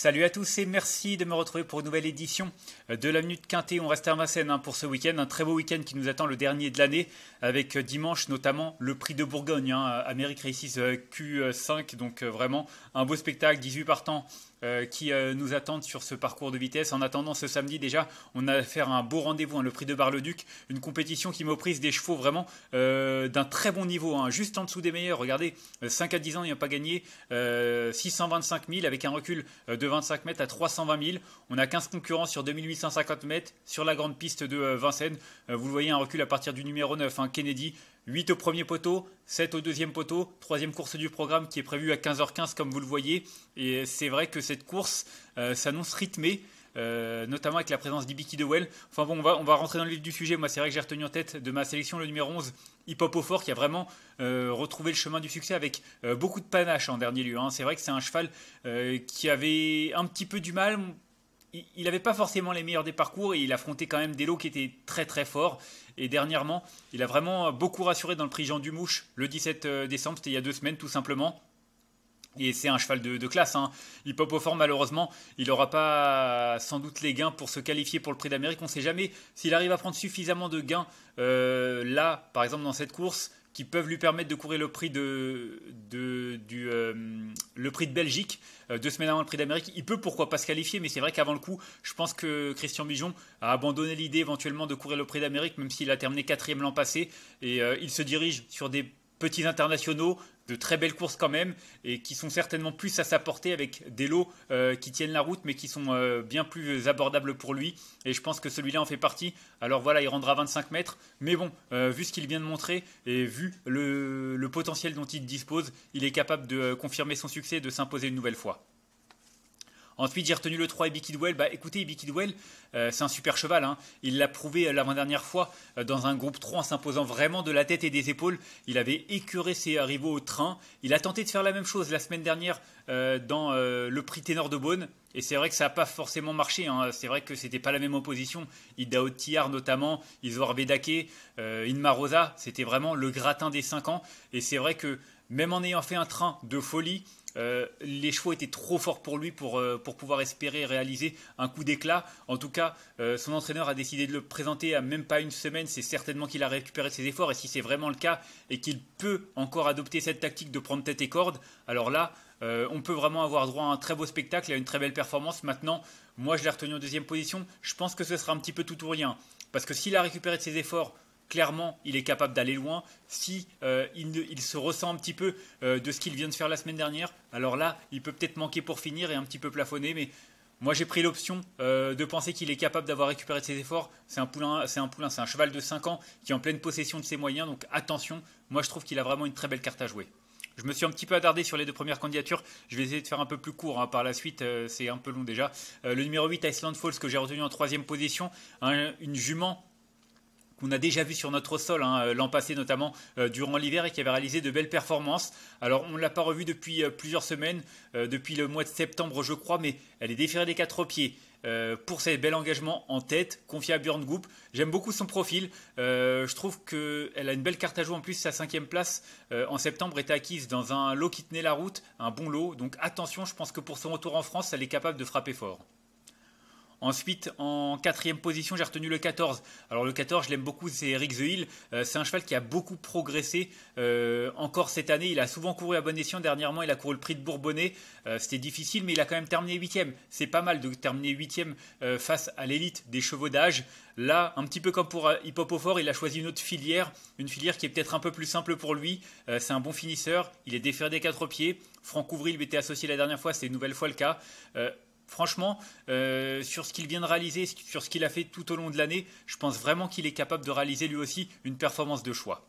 Salut à tous et merci de me retrouver pour une nouvelle édition euh, de la Minute Quintet. On reste à Vincennes hein, pour ce week-end, un très beau week-end qui nous attend le dernier de l'année, avec euh, dimanche notamment le Prix de Bourgogne, hein, euh, Amérique Races Q5, donc vraiment un beau spectacle, 18 partants euh, qui euh, nous attendent sur ce parcours de vitesse. En attendant ce samedi déjà, on a affaire un beau rendez-vous, hein, le prix de Bar-le-Duc, une compétition qui m'opprise des chevaux vraiment euh, d'un très bon niveau, hein. juste en dessous des meilleurs. Regardez, 5 à 10 ans, il n'y a pas gagné 625 000 avec un recul de 25 mètres à 320 000. On a 15 concurrents sur 2850 mètres sur la grande piste de Vincennes. vous le voyez, un recul à partir du numéro 9, un hein, Kennedy, 8 au premier poteau, 7 au deuxième poteau, troisième course du programme qui est prévue à 15h15 comme vous le voyez. Et c'est vrai que cette course euh, s'annonce rythmée. Euh, notamment avec la présence d'Ibiki Dewell. Enfin bon, on va, on va rentrer dans le vif du sujet. Moi, c'est vrai que j'ai retenu en tête de ma sélection le numéro 11, Hip au Fort, qui a vraiment euh, retrouvé le chemin du succès avec beaucoup de panache en dernier lieu. Hein. C'est vrai que c'est un cheval qui avait un petit peu du mal, il n'avait pas forcément les meilleurs des parcours et il affrontait quand même des lots qui étaient très très forts. Et dernièrement, il a vraiment beaucoup rassuré dans le prix Jean Dumouche le 17 euh, décembre, c'était il y a deux semaines tout simplement. Et c'est un cheval de, classe. Hein. Il pop au fort, malheureusement. Il n'aura pas sans doute les gains pour se qualifier pour le prix d'Amérique. On ne sait jamais s'il arrive à prendre suffisamment de gains euh, là, par exemple, dans cette course qui peuvent lui permettre de courir le prix de, du, euh, le prix de Belgique euh, deux semaines avant le prix d'Amérique. Il peut pourquoi pas se qualifier, mais c'est vrai qu'avant le coup, je pense que Christian Bijon a abandonné l'idée éventuellement de courir le prix d'Amérique, même s'il a terminé quatrième l'an passé, et euh, il se dirige sur des petits internationaux, de très belles courses quand même, et qui sont certainement plus à sa portée avec des lots euh, qui tiennent la route, mais qui sont euh, bien plus abordables pour lui. Et je pense que celui-là en fait partie. Alors voilà, il rendra 25 mètres, mais bon, euh, vu ce qu'il vient de montrer et vu le, le potentiel dont il dispose, il est capable de confirmer son succès et de s'imposer une nouvelle fois. Ensuite, j'ai retenu le 3, Ibiki Kidwell Bah, écoutez, Ibiki euh, c'est un super cheval. Hein. Il l'a prouvé euh, l'avant-dernière fois euh, dans un groupe 3 en s'imposant vraiment de la tête et des épaules. Il avait écœuré ses rivaux au train. Il a tenté de faire la même chose la semaine dernière dans le prix ténor de Beaune. Et c'est vrai que ça n'a pas forcément marché. Hein. C'est vrai que c'était pas la même opposition. Idao Otiar notamment, Isor Bedake, Inma Rosa, c'était vraiment le gratin des 5 ans. Et c'est vrai que même en ayant fait un train de folie, euh, les chevaux étaient trop forts pour lui euh, pour, pouvoir espérer réaliser un coup d'éclat. En tout cas, euh, son entraîneur a décidé de le présenter à même pas une semaine. C'est certainement qu'il a récupéré ses efforts. Et si c'est vraiment le cas et qu'il peut encore adopter cette tactique de prendre tête et corde, alors là, on peut vraiment avoir droit à un très beau spectacle et à une très belle performance. Maintenant, moi, je l'ai retenu en deuxième position. Je pense que ce sera un petit peu tout ou rien. Parce que s'il a récupéré ses efforts clairement, il est capable d'aller loin. Si euh, il, se ressent un petit peu euh, de ce qu'il vient de faire la semaine dernière, alors là, il peut peut-être manquer pour finir et un petit peu plafonner. Mais moi, j'ai pris l'option euh, de penser qu'il est capable d'avoir récupéré ses efforts. C'est un poulain, c'est un poulain, c'est un cheval de 5 ans qui est en pleine possession de ses moyens. Donc attention, moi, je trouve qu'il a vraiment une très belle carte à jouer. Je me suis un petit peu attardé sur les deux premières candidatures. Je vais essayer de faire un peu plus court hein. par la suite, c'est un peu long déjà. le numéro 8, Iceland Falls, que j'ai retenu en troisième position. une jument qu'on a déjà vu sur notre sol hein, euh, l'an passé notamment euh, durant l'hiver et qui avait réalisé de belles performances. Alors on ne l'a pas revue depuis euh, plusieurs semaines, depuis le mois de septembre je crois, mais elle est déférée des quatre pieds. pour ses bel engagements en tête, confiée à Björn J'aime beaucoup son profil. je trouve qu'elle a une belle carte à jouer. En plus, sa cinquième place en septembre est acquise dans un lot qui tenait la route, un bon lot. Donc attention, je pense que pour son retour en France, elle est capable de frapper fort. Ensuite, en quatrième position, j'ai retenu le 14. Alors le 14, je l'aime beaucoup, c'est Eric The euh, c'est un cheval qui a beaucoup progressé euh, encore cette année. Il a souvent couru à bon escient. Dernièrement, il a couru le prix de Bourbonnais. Euh, c'était difficile, mais il a quand même terminé huitième. C'est pas mal de terminer huitième face à l'élite des chevaux d'âge. Là, un petit peu comme pour Hippopophore, il a choisi une autre filière, une filière qui est peut-être un peu plus simple pour lui. c'est un bon finisseur, il est déféré des quatre pieds. Franck Ouvril lui était associé la dernière fois, c'est une nouvelle fois le cas franchement, euh, sur ce qu'il vient de réaliser, sur ce qu'il a fait tout au long de l'année, je pense vraiment qu'il est capable de réaliser lui aussi une performance de choix.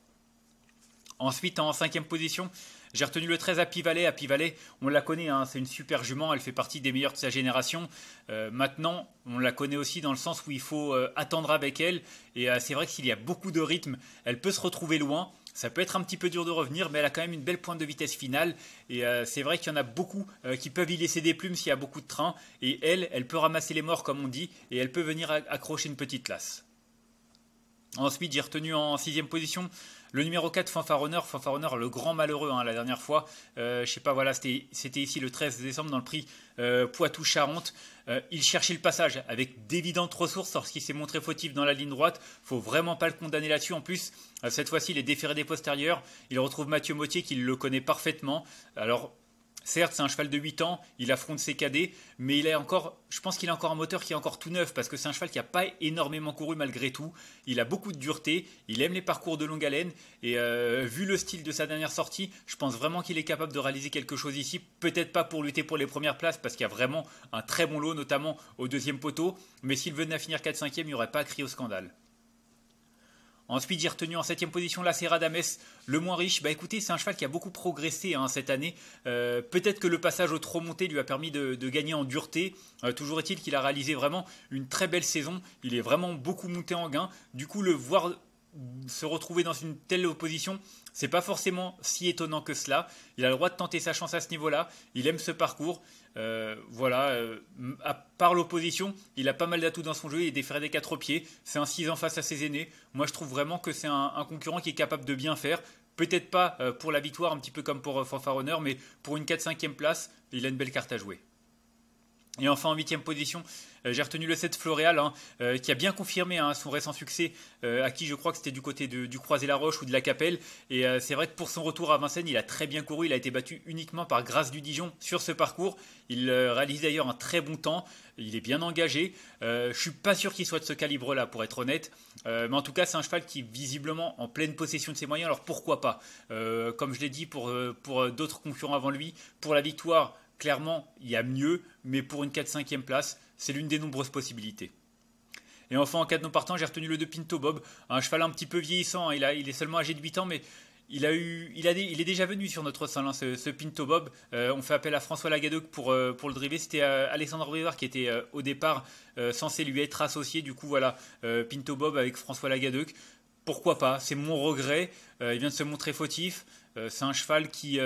Ensuite, en cinquième position, j'ai retenu le 13 à Pivalet. À Pivalet, on la connaît, hein, c'est une super jument, elle fait partie des meilleures de sa génération. Euh, maintenant, on la connaît aussi dans le sens où il faut euh, attendre avec elle. Et c'est vrai que s'il y a beaucoup de rythme, elle peut se retrouver loin. Ça peut être un petit peu dur de revenir, mais elle a quand même une belle pointe de vitesse finale. Et euh, c'est vrai qu'il y en a beaucoup euh, qui peuvent y laisser des plumes s'il y a beaucoup de trains. Et elle, elle peut ramasser les morts, comme on dit, et elle peut venir accrocher une petite lasse. Ensuite, j'ai retenu en sixième position le numéro 4, Fanfaronneur. Fanfaronneur, le grand malheureux hein, la dernière fois. Euh, je sais pas, voilà, c'était ici le 13 décembre dans le prix euh, poitou charente euh, il cherchait le passage avec d'évidentes ressources lorsqu'il s'est montré fautif dans la ligne droite. Faut vraiment pas le condamner là-dessus. En plus, cette fois-ci, il est déféré des postérieurs. Il retrouve Mathieu Mottier qui le connaît parfaitement. Alors, Certes, c'est un cheval de 8 ans, il affronte ses cadets, mais il encore, je pense qu'il a encore un moteur qui est encore tout neuf parce que c'est un cheval qui n'a pas énormément couru malgré tout. Il a beaucoup de dureté, il aime les parcours de longue haleine et euh, vu le style de sa dernière sortie, je pense vraiment qu'il est capable de réaliser quelque chose ici. Peut-être pas pour lutter pour les premières places parce qu'il y a vraiment un très bon lot, notamment au deuxième poteau, mais s'il venait à finir 4-5e, il n'y aurait pas à au scandale. Ensuite, j'ai retenu en 7 position la Serra d'Ames, le moins riche. Bah écoutez, c'est un cheval qui a beaucoup progressé hein, cette année. Euh, peut-être que le passage au trop monté lui a permis de, gagner en dureté. Euh, toujours est-il qu'il a réalisé vraiment une très belle saison. Il est vraiment beaucoup monté en gain. Du coup, le voir se retrouver dans une telle opposition, c'est pas forcément si étonnant que cela. Il a le droit de tenter sa chance à ce niveau-là. Il aime ce parcours. Euh, voilà, euh, à part l'opposition, il a pas mal d'atouts dans son jeu. Il est déféré des quatre pieds. C'est un 6 en face à ses aînés. Moi, je trouve vraiment que c'est un, concurrent qui est capable de bien faire. Peut-être pas euh, pour la victoire, un petit peu comme pour Fanfare Honor, mais pour une 4-5e place, il a une belle carte à jouer. Et enfin en huitième position, euh, j'ai retenu le set Floréal, hein, euh, qui a bien confirmé hein, son récent succès, euh, à qui je crois que c'était du côté du Croisé-la-Roche ou de la Capelle. Et c'est vrai que pour son retour à Vincennes, il a très bien couru, il a été battu uniquement par Grâce du Dijon sur ce parcours. Il réalise d'ailleurs un très bon temps, il est bien engagé. je suis pas sûr qu'il soit de ce calibre-là, pour être honnête. mais en tout cas, c'est un cheval qui est visiblement en pleine possession de ses moyens, alors pourquoi pas Comme je l'ai dit pour, pour d'autres concurrents avant lui, pour la victoire, Clairement, il y a mieux, mais pour une 4-5e place, c'est l'une des nombreuses possibilités. Et enfin, en cas de non partant, j'ai retenu le 2 Pinto Bob, un cheval un petit peu vieillissant. Hein. Il, est seulement âgé de 8 ans, mais il, est déjà venu sur notre salon, hein, ce, Pinto Bob. Euh, on fait appel à François Lagadoc euh, pour, le driver. C'était euh, Alexandre Brivard qui était au départ censé lui être associé. Du coup, voilà, Pinto Bob avec François Lagadoc. Pourquoi pas C'est mon regret. il vient de se montrer fautif. c'est un cheval qui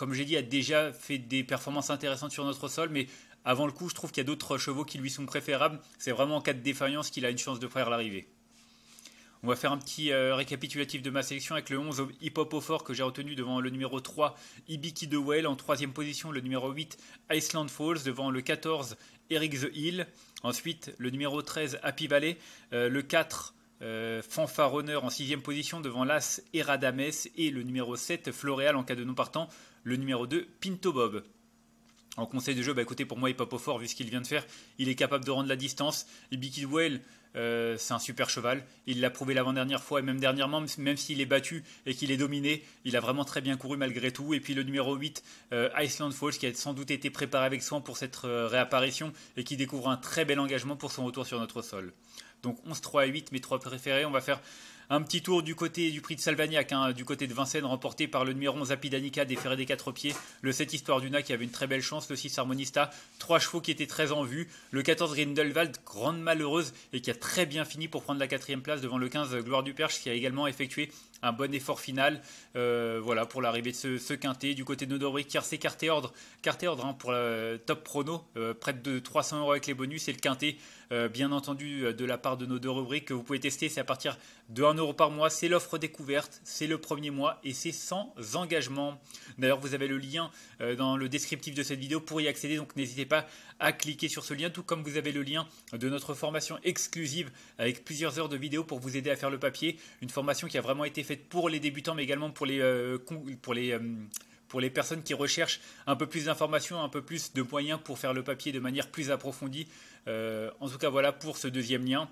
comme j'ai dit, a déjà fait des performances intéressantes sur notre sol, mais avant le coup, je trouve qu'il y a d'autres chevaux qui lui sont préférables. C'est vraiment en cas de défaillance qu'il a une chance de faire l'arrivée. On va faire un petit euh, récapitulatif de ma sélection avec le 11 Hip Hop au Fort que j'ai retenu devant le numéro 3 Ibiki de Well. En troisième position, le numéro 8 Iceland Falls devant le 14 Eric the Hill. Ensuite, le numéro 13 Happy Valley. Euh, le 4 euh, Fanfaronneur en sixième position devant l'As Eradames et le numéro 7 Floreal, en cas de non partant le numéro 2, Pinto Bob. En conseil de jeu, bah écoutez, pour moi, il pas fort vu ce qu'il vient de faire. Il est capable de rendre la distance. le euh, Whale, c'est un super cheval. Il l'a prouvé l'avant-dernière fois et même dernièrement, même s'il est battu et qu'il est dominé, il a vraiment très bien couru malgré tout. Et puis le numéro 8, euh, Iceland Falls, qui a sans doute été préparé avec soin pour cette euh, réapparition et qui découvre un très bel engagement pour son retour sur notre sol. Donc 11, 3 et 8, mes trois préférés. On va faire un petit tour du côté du prix de Salvagnac, hein, du côté de Vincennes, remporté par le numéro 11 Apidanica, déféré des quatre pieds. Le 7 Histoire d'Una qui avait une très belle chance. Le 6 Harmonista, trois chevaux qui étaient très en vue. Le 14 Grindelwald, grande malheureuse et qui a très bien fini pour prendre la quatrième place devant le 15 Gloire du Perche qui a également effectué un bon effort final euh, voilà, pour l'arrivée de ce, quintet. Du côté de c'est Kiersey, et Ordre, et Ordre hein, pour la euh, top prono, euh, près de 300 euros avec les bonus et le quintet, bien entendu, de la part de nos deux rubriques que vous pouvez tester. C'est à partir de 1 euro par mois, c'est l'offre découverte, c'est le premier mois et c'est sans engagement. D'ailleurs, vous avez le lien dans le descriptif de cette vidéo pour y accéder, donc n'hésitez pas à cliquer sur ce lien, tout comme vous avez le lien de notre formation exclusive avec plusieurs heures de vidéos pour vous aider à faire le papier. Une formation qui a vraiment été faite fait pour les débutants, mais également pour les, euh, euh, pour les personnes qui recherchent un peu plus d'informations, un peu plus de moyens pour faire le papier de manière plus approfondie. Euh, en tout cas, voilà pour ce deuxième lien.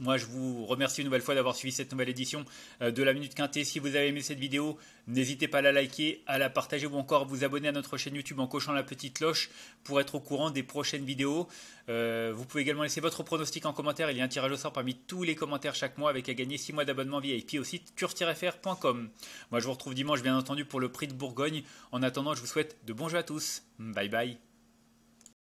Moi, je vous remercie une nouvelle fois d'avoir suivi cette nouvelle édition euh, de la Minute Quintée. Si vous avez aimé cette vidéo, n'hésitez pas à la liker, à la partager ou encore vous abonner à notre chaîne YouTube en cochant la petite cloche pour être au courant des prochaines vidéos. Euh, vous pouvez également laisser votre pronostic en commentaire. Il y a un tirage au sort parmi tous les commentaires chaque mois avec à gagner 6 mois d'abonnement VIP au site cure-fr.com. Moi, je vous retrouve dimanche, bien entendu, pour le prix de Bourgogne. En attendant, je vous souhaite de bons jeux à tous. Bye bye.